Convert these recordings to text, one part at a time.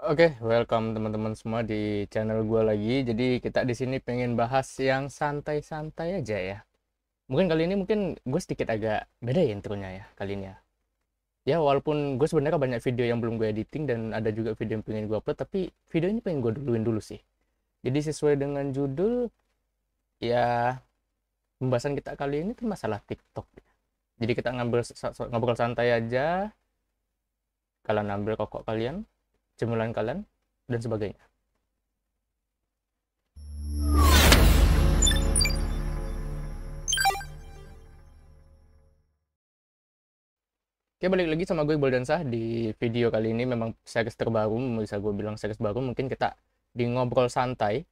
Oke, okay, welcome teman-teman semua di channel gue lagi. Jadi kita di sini pengen bahas yang santai-santai aja ya. Mungkin kali ini mungkin gue sedikit agak beda ya intronya ya kali ini ya. Ya walaupun gue sebenarnya kan banyak video yang belum gue editing dan ada juga video yang pengen gue upload, tapi video ini pengen gue duluin dulu sih. Jadi sesuai dengan judul, ya pembahasan kita kali ini tuh masalah TikTok. Ya. Jadi kita ngambil ngobrol santai aja. Kalian ambil kokok kalian, cemilan kalian dan sebagainya. Oke balik lagi sama gue Iqbal Dansah di video kali ini memang series terbaru bisa gue bilang series baru mungkin kita di ngobrol santai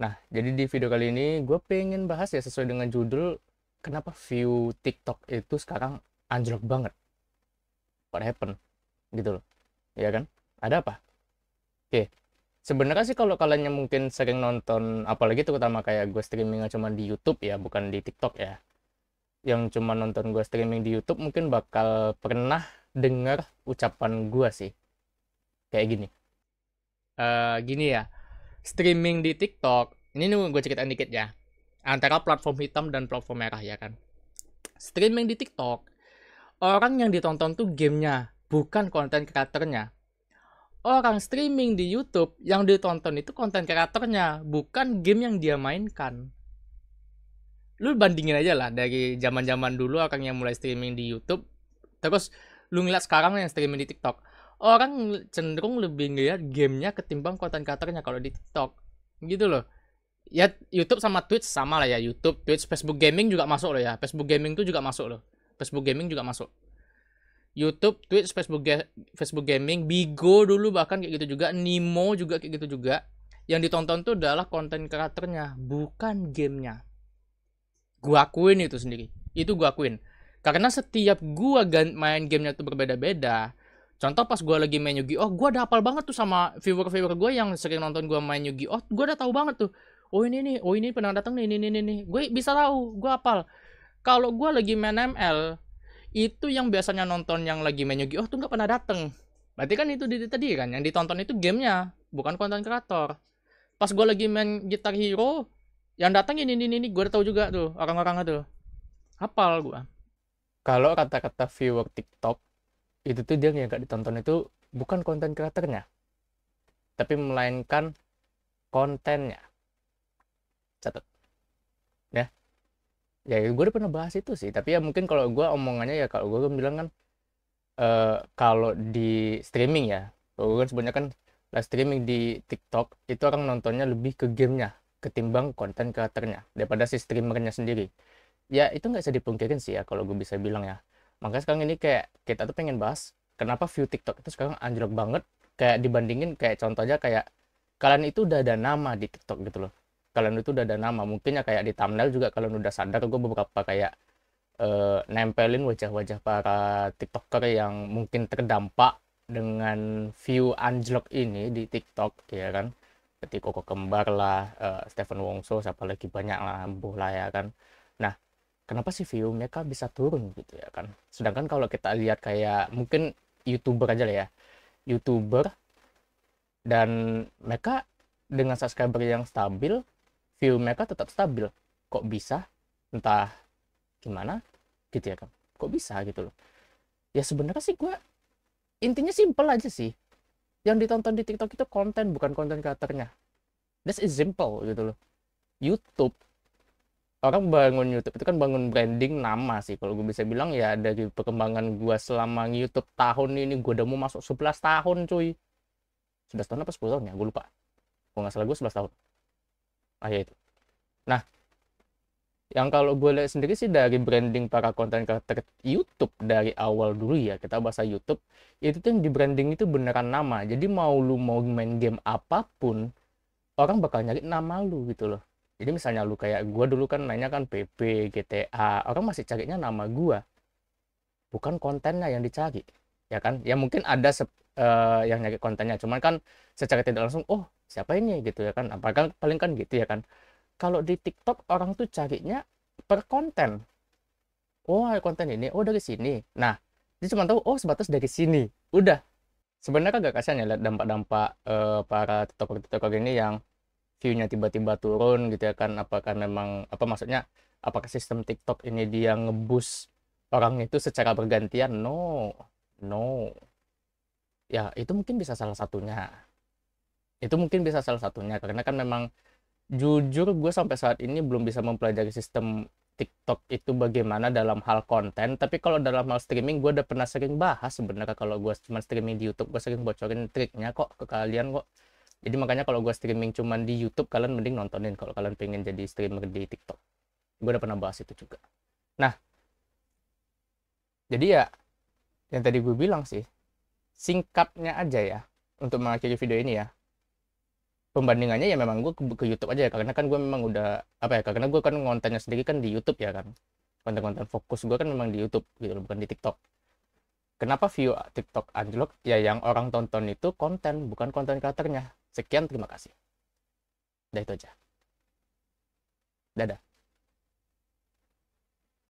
nah jadi di video kali ini gue pengen bahas ya sesuai dengan judul kenapa view TikTok itu sekarang anjlok banget what happened gitu loh ya kan ada apa oke sebenarnya sih kalau kalian yang mungkin sering nonton apalagi itu utama kayak gue streamingnya cuma di YouTube ya bukan di TikTok ya yang cuma nonton gue streaming di YouTube mungkin bakal pernah dengar ucapan gue sih kayak gini uh, gini ya streaming di TikTok ini nih gue ceritain dikit ya antara platform hitam dan platform merah ya kan streaming di TikTok orang yang ditonton tuh gamenya bukan konten kreatornya orang streaming di YouTube yang ditonton itu konten kreatornya, bukan game yang dia mainkan. Lu bandingin aja lah dari zaman-zaman dulu orang yang mulai streaming di YouTube, terus lu ngeliat sekarang yang streaming di TikTok. Orang cenderung lebih ngeliat gamenya ketimbang konten kreatornya kalau di TikTok. Gitu loh. Ya YouTube sama Twitch sama lah ya YouTube, Twitch, Facebook Gaming juga masuk loh ya. Facebook Gaming tuh juga masuk loh. Facebook Gaming juga masuk. YouTube, Twitch, Facebook, ga Facebook Gaming, Bigo dulu bahkan kayak gitu juga, Nimo juga kayak gitu juga. Yang ditonton tuh adalah konten karakternya, bukan gamenya. Gua akuin itu sendiri. Itu gua akuin. Karena setiap gua main gamenya tuh berbeda-beda. Contoh pas gua lagi main yu oh gua udah hafal banget tuh sama viewer-viewer gua yang sering nonton gua main yu oh gua udah tahu banget tuh. Oh ini nih, oh ini pernah datang nih, ini nih nih. Gue bisa tahu, gua apal. Kalau gua lagi main ML, itu yang biasanya nonton yang lagi main Yu-Gi-Oh tuh nggak pernah dateng berarti kan itu dari tadi kan yang ditonton itu gamenya bukan konten kreator pas gue lagi main Gitar Hero yang datang ini ini ini gue tahu juga tuh orang-orang itu hafal gue kalau kata-kata viewer TikTok itu tuh dia yang nggak ditonton itu bukan konten kreatornya tapi melainkan kontennya catat ya, ya gue udah pernah bahas itu sih tapi ya mungkin kalau gue omongannya ya kalau gue kan bilang kan uh, kalau di streaming ya kalau gue kan sebenarnya kan live streaming di TikTok itu orang nontonnya lebih ke gamenya ketimbang konten kreatornya daripada si streamernya sendiri ya itu nggak bisa dipungkirin sih ya kalau gue bisa bilang ya makanya sekarang ini kayak kita tuh pengen bahas kenapa view TikTok itu sekarang anjlok banget kayak dibandingin kayak contohnya kayak kalian itu udah ada nama di TikTok gitu loh kalian itu udah ada nama mungkin ya kayak di thumbnail juga kalian udah sadar gue beberapa kayak uh, nempelin wajah-wajah para tiktoker yang mungkin terdampak dengan view anjlok ini di tiktok ya kan seperti Koko Kembar lah, uh, Stephen Wongso, siapa lagi banyak lah, Buh lah ya kan. Nah, kenapa sih view mereka bisa turun gitu ya kan? Sedangkan kalau kita lihat kayak mungkin youtuber aja lah ya, youtuber dan mereka dengan subscriber yang stabil view mereka tetap stabil kok bisa entah gimana gitu ya kan kok bisa gitu loh ya sebenarnya sih gue intinya simple aja sih yang ditonton di TikTok itu konten bukan konten kreatornya that's is simple gitu loh YouTube orang bangun YouTube itu kan bangun branding nama sih kalau gue bisa bilang ya dari perkembangan gue selama YouTube tahun ini gue udah mau masuk 11 tahun cuy 11 tahun apa 10 tahun ya gue lupa Gue nggak salah gue 11 tahun ya itu nah yang kalau gue lihat sendiri sih dari branding para konten karakter YouTube dari awal dulu ya kita bahasa YouTube itu tuh yang di branding itu beneran nama jadi mau lu mau main game apapun orang bakal nyari nama lu gitu loh jadi misalnya lu kayak gue dulu kan nanya kan PP GTA orang masih carinya nama gue bukan kontennya yang dicari ya kan ya mungkin ada uh, yang nyari kontennya cuman kan secara tidak langsung oh siapa ini gitu ya kan apakah paling kan gitu ya kan kalau di TikTok orang tuh carinya per konten oh konten ini oh dari sini nah dia cuma tahu oh sebatas dari sini udah sebenarnya agak kasihan ya lihat dampak-dampak uh, para tiktoker-tiktoker ini yang view-nya tiba-tiba turun gitu ya kan apakah memang apa maksudnya apakah sistem TikTok ini dia ngebus orang itu secara bergantian no no ya itu mungkin bisa salah satunya itu mungkin bisa salah satunya karena kan memang jujur gue sampai saat ini belum bisa mempelajari sistem TikTok itu bagaimana dalam hal konten tapi kalau dalam hal streaming gue udah pernah sering bahas sebenarnya kalau gue cuma streaming di YouTube gue sering bocorin triknya kok ke kalian kok jadi makanya kalau gue streaming cuma di YouTube kalian mending nontonin kalau kalian pengen jadi streamer di TikTok gue udah pernah bahas itu juga nah jadi ya yang tadi gue bilang sih singkatnya aja ya untuk mengakhiri video ini ya pembandingannya ya memang gue ke, ke YouTube aja ya karena kan gue memang udah apa ya karena gue kan kontennya sendiri kan di YouTube ya kan konten-konten fokus gue kan memang di YouTube gitu bukan di TikTok kenapa view TikTok anjlok ya yang orang tonton itu konten bukan konten kreatornya sekian terima kasih udah itu aja dadah